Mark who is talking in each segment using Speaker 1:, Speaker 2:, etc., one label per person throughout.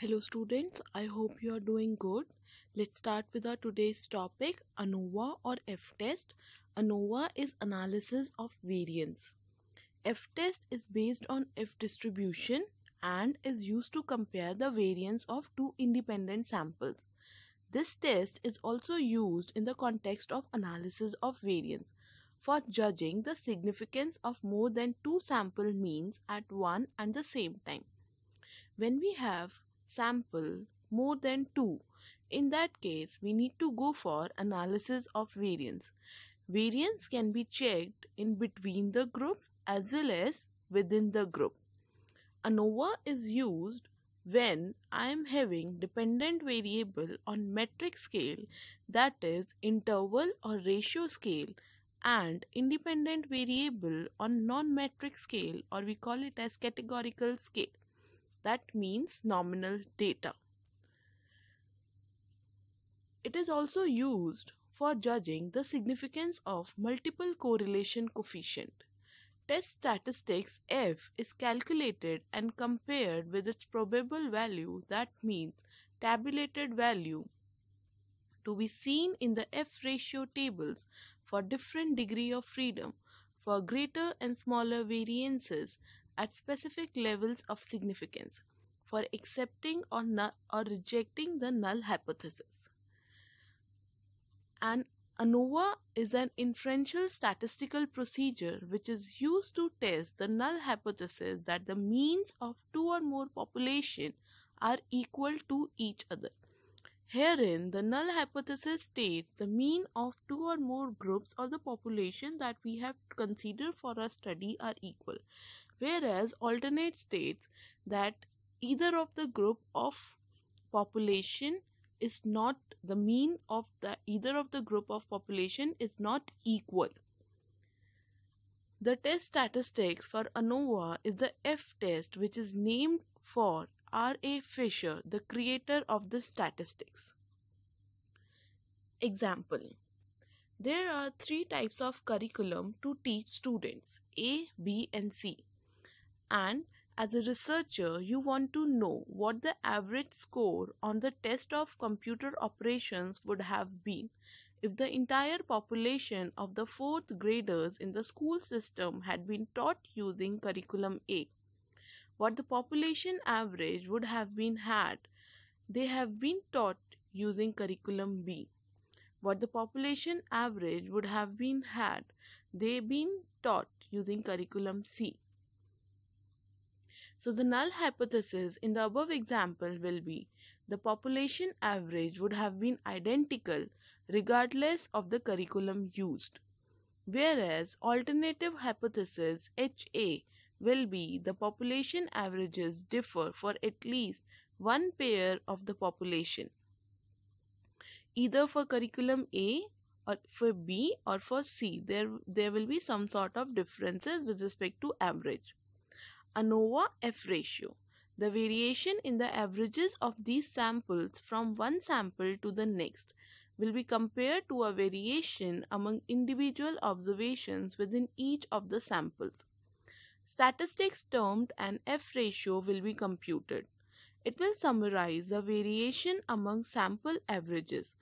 Speaker 1: Hello students, I hope you are doing good. Let's start with our today's topic ANOVA or F test. ANOVA is analysis of variance. F test is based on F distribution and is used to compare the variance of two independent samples. This test is also used in the context of analysis of variance for judging the significance of more than two sample means at one and the same time. When we have sample more than 2. In that case, we need to go for analysis of variance. Variance can be checked in between the groups as well as within the group. ANOVA is used when I am having dependent variable on metric scale that is interval or ratio scale and independent variable on non-metric scale or we call it as categorical scale that means nominal data. It is also used for judging the significance of multiple correlation coefficient. Test statistics F is calculated and compared with its probable value that means tabulated value to be seen in the F ratio tables for different degree of freedom for greater and smaller variances at specific levels of significance for accepting or, or rejecting the null hypothesis. An ANOVA is an inferential statistical procedure which is used to test the null hypothesis that the means of two or more population are equal to each other. Herein, the null hypothesis states the mean of two or more groups of the population that we have considered for our study are equal, whereas alternate states that either of the group of population is not the mean of the either of the group of population is not equal. The test statistics for ANOVA is the F test which is named for R. A. Fisher, the creator of the statistics. Example There are three types of curriculum to teach students A, B, and C. And as a researcher, you want to know what the average score on the test of computer operations would have been if the entire population of the fourth graders in the school system had been taught using curriculum A what the population average would have been had they have been taught using curriculum B. What the population average would have been had they been taught using curriculum C. So the null hypothesis in the above example will be the population average would have been identical regardless of the curriculum used. Whereas alternative hypothesis HA will be the population averages differ for at least one pair of the population, either for curriculum A or for B or for C. There, there will be some sort of differences with respect to average. ANOVA F ratio. The variation in the averages of these samples from one sample to the next will be compared to a variation among individual observations within each of the samples. Statistics termed an F ratio will be computed. It will summarize the variation among sample averages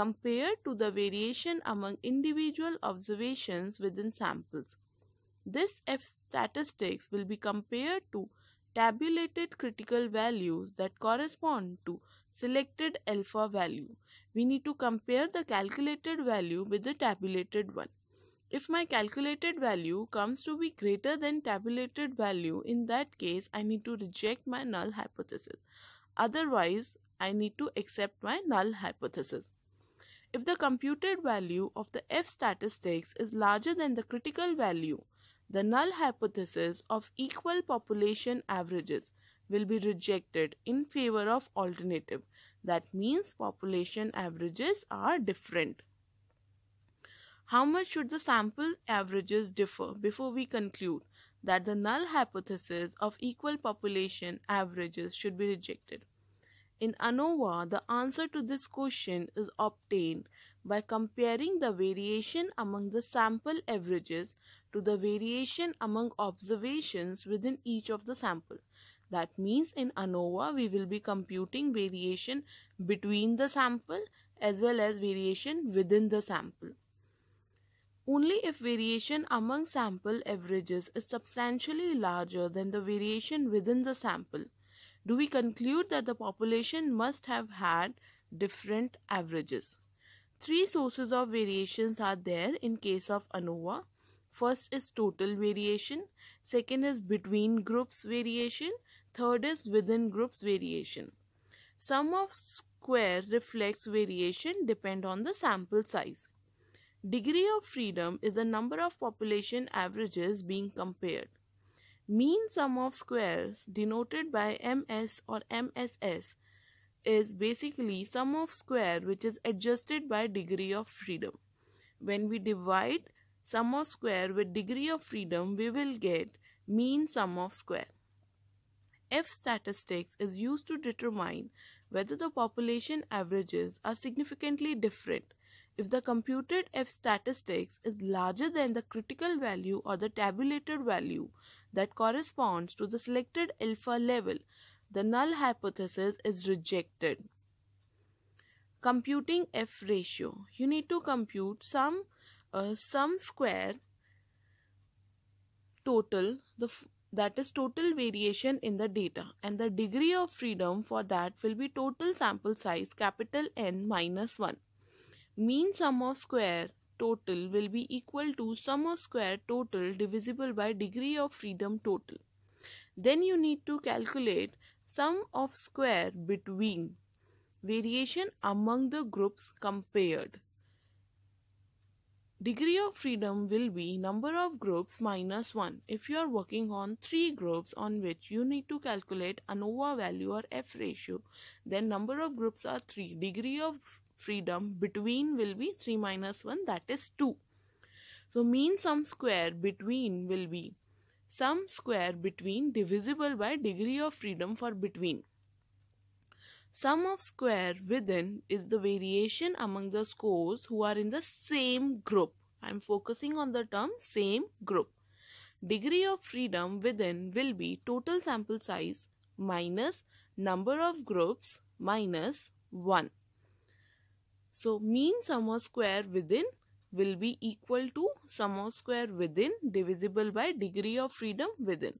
Speaker 1: compared to the variation among individual observations within samples. This F statistics will be compared to tabulated critical values that correspond to selected alpha value. We need to compare the calculated value with the tabulated one. If my calculated value comes to be greater than tabulated value, in that case, I need to reject my null hypothesis. Otherwise, I need to accept my null hypothesis. If the computed value of the F statistics is larger than the critical value, the null hypothesis of equal population averages will be rejected in favor of alternative. That means population averages are different. How much should the sample averages differ before we conclude that the null hypothesis of equal population averages should be rejected? In ANOVA, the answer to this question is obtained by comparing the variation among the sample averages to the variation among observations within each of the sample. That means in ANOVA, we will be computing variation between the sample as well as variation within the sample only if variation among sample averages is substantially larger than the variation within the sample do we conclude that the population must have had different averages. Three sources of variations are there in case of ANOVA. First is total variation, second is between groups variation, third is within groups variation. Sum of square reflects variation depend on the sample size. Degree of freedom is the number of population averages being compared. Mean sum of squares denoted by ms or mss is basically sum of square which is adjusted by degree of freedom. When we divide sum of square with degree of freedom, we will get mean sum of square. F statistics is used to determine whether the population averages are significantly different if the computed F statistics is larger than the critical value or the tabulated value that corresponds to the selected alpha level, the null hypothesis is rejected. Computing F ratio. You need to compute some uh, sum square total the that is total variation in the data and the degree of freedom for that will be total sample size capital N minus 1 mean sum of square total will be equal to sum of square total divisible by degree of freedom total. Then you need to calculate sum of square between variation among the groups compared. Degree of freedom will be number of groups minus 1 if you are working on 3 groups on which you need to calculate ANOVA value or F ratio then number of groups are 3 degree of freedom between will be 3 minus 1 that is 2 so mean sum square between will be sum square between divisible by degree of freedom for between sum of square within is the variation among the scores who are in the same group i am focusing on the term same group degree of freedom within will be total sample size minus number of groups minus 1 so mean sum of square within will be equal to sum of square within divisible by degree of freedom within.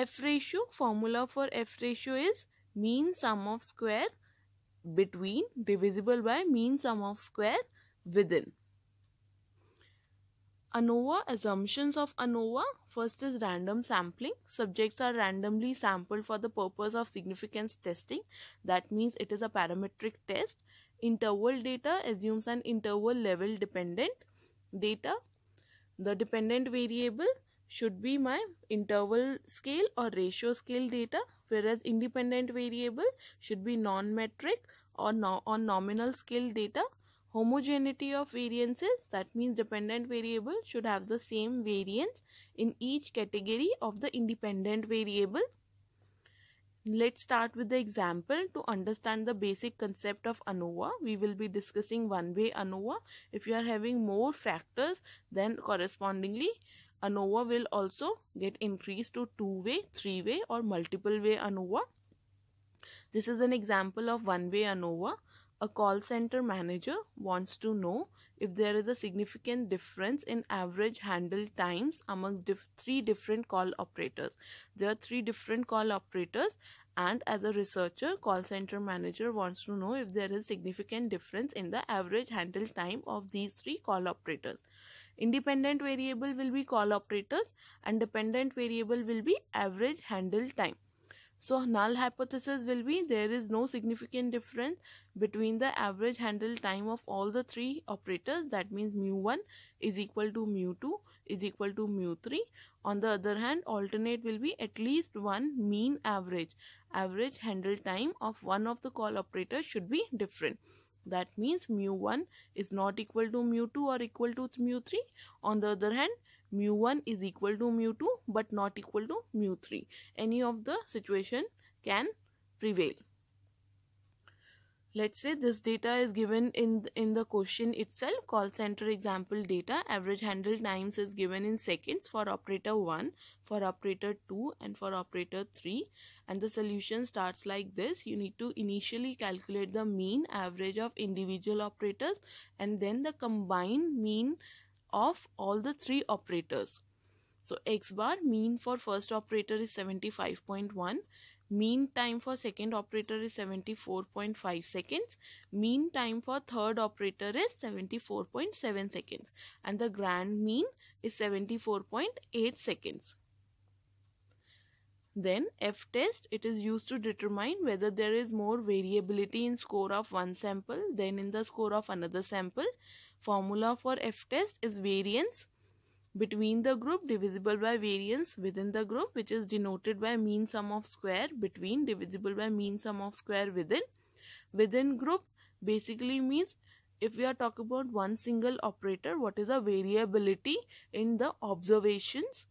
Speaker 1: F ratio formula for F ratio is mean sum of square between divisible by mean sum of square within. ANOVA assumptions of ANOVA first is random sampling subjects are randomly sampled for the purpose of significance testing that means it is a parametric test Interval data assumes an interval level dependent data. The dependent variable should be my interval scale or ratio scale data whereas independent variable should be non-metric or no nominal scale data. Homogeneity of variances that means dependent variable should have the same variance in each category of the independent variable Let's start with the example. To understand the basic concept of ANOVA, we will be discussing one-way ANOVA. If you are having more factors, then correspondingly, ANOVA will also get increased to two-way, three-way or multiple-way ANOVA. This is an example of one-way ANOVA. A call center manager wants to know if there is a significant difference in average handle times amongst diff three different call operators. There are three different call operators and as a researcher, call center manager wants to know if there is significant difference in the average handle time of these three call operators. Independent variable will be call operators and dependent variable will be average handle time. So null hypothesis will be there is no significant difference between the average handle time of all the three operators that means mu1 is equal to mu2 is equal to mu3. On the other hand alternate will be at least one mean average. Average handle time of one of the call operators should be different. That means mu1 is not equal to mu2 or equal to mu3. On the other hand mu1 is equal to mu2 but not equal to mu3. Any of the situation can prevail. Let's say this data is given in, in the question itself. Call center example data. Average handle times is given in seconds for operator 1, for operator 2 and for operator 3. And the solution starts like this. You need to initially calculate the mean average of individual operators and then the combined mean of all the three operators. So x bar mean for first operator is 75.1, mean time for second operator is 74.5 seconds, mean time for third operator is 74.7 seconds and the grand mean is 74.8 seconds. Then F test, it is used to determine whether there is more variability in score of one sample than in the score of another sample Formula for F test is variance between the group divisible by variance within the group which is denoted by mean sum of square between divisible by mean sum of square within. Within group basically means if we are talking about one single operator what is the variability in the observations.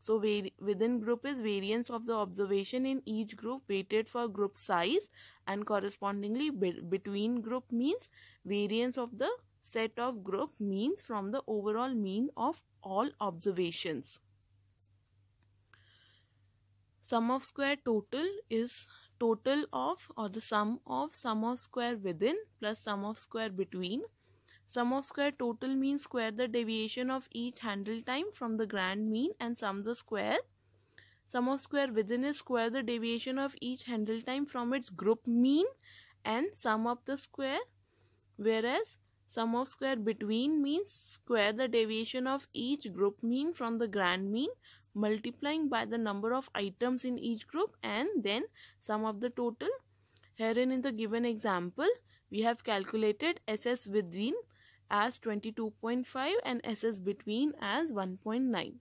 Speaker 1: So within group is variance of the observation in each group weighted for group size and correspondingly be between group means variance of the set of group means from the overall mean of all observations. Sum of square total is total of or the sum of sum of square within plus sum of square between. Sum of square total means square the deviation of each handle time from the grand mean and sum the square. Sum of square within is square the deviation of each handle time from its group mean and sum up the square. Whereas Sum of square between means square the deviation of each group mean from the grand mean multiplying by the number of items in each group and then sum of the total. Herein in the given example, we have calculated SS within as 22.5 and SS between as 1.9.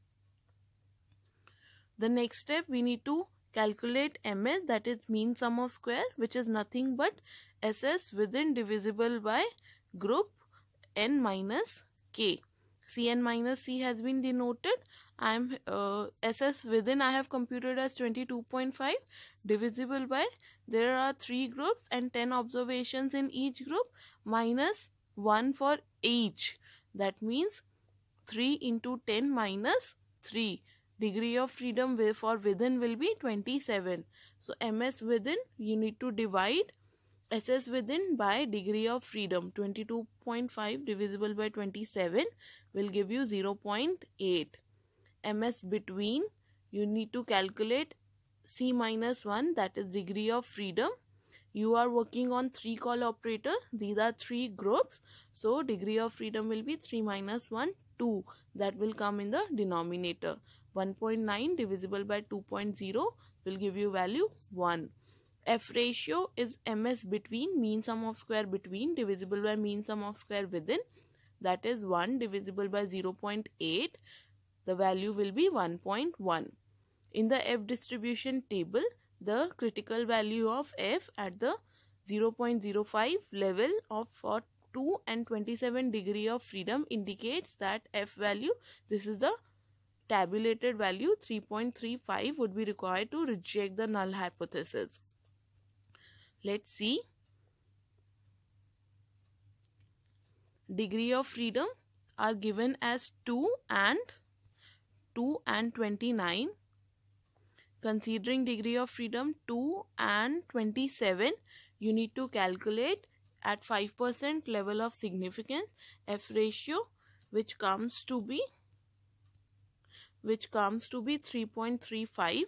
Speaker 1: The next step we need to calculate MS that is mean sum of square which is nothing but SS within divisible by group n minus k. Cn minus C has been denoted. I am uh, SS within I have computed as 22.5 divisible by there are three groups and 10 observations in each group minus 1 for each. That means 3 into 10 minus 3. Degree of freedom for within will be 27. So MS within you need to divide SS within by degree of freedom 22.5 divisible by 27 will give you 0.8. MS between you need to calculate C minus 1 that is degree of freedom. You are working on 3 call operator. These are 3 groups. So degree of freedom will be 3 minus 1 2 that will come in the denominator. 1.9 divisible by 2.0 will give you value 1. F ratio is MS between mean sum of square between divisible by mean sum of square within that is 1 divisible by 0.8 the value will be 1.1. In the F distribution table the critical value of F at the 0.05 level of for 2 and 27 degree of freedom indicates that F value this is the tabulated value 3.35 would be required to reject the null hypothesis. Let's see. Degree of freedom are given as 2 and 2 and 29. Considering degree of freedom 2 and 27, you need to calculate at 5% level of significance F ratio which comes to be which comes to be 3.35.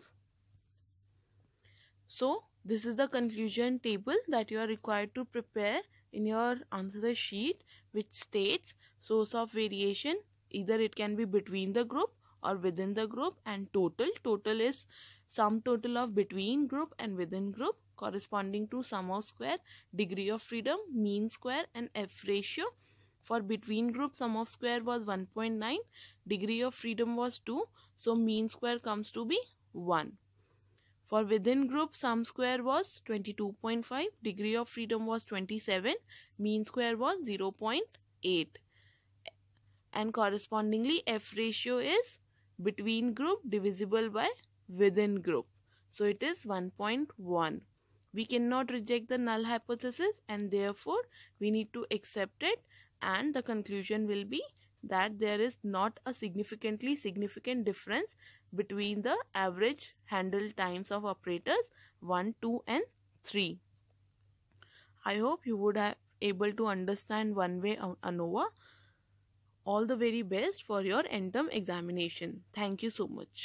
Speaker 1: So this is the conclusion table that you are required to prepare in your answer sheet which states source of variation either it can be between the group or within the group and total total is sum total of between group and within group corresponding to sum of square degree of freedom mean square and f ratio for between group sum of square was 1.9 degree of freedom was 2 so mean square comes to be 1 for within group, sum square was 22.5, degree of freedom was 27, mean square was 0.8. And correspondingly, F ratio is between group divisible by within group. So it is 1.1. We cannot reject the null hypothesis and therefore we need to accept it and the conclusion will be that there is not a significantly significant difference between the average handle times of operators 1, 2 and 3. I hope you would have able to understand one way uh, ANOVA. All the very best for your end term examination. Thank you so much.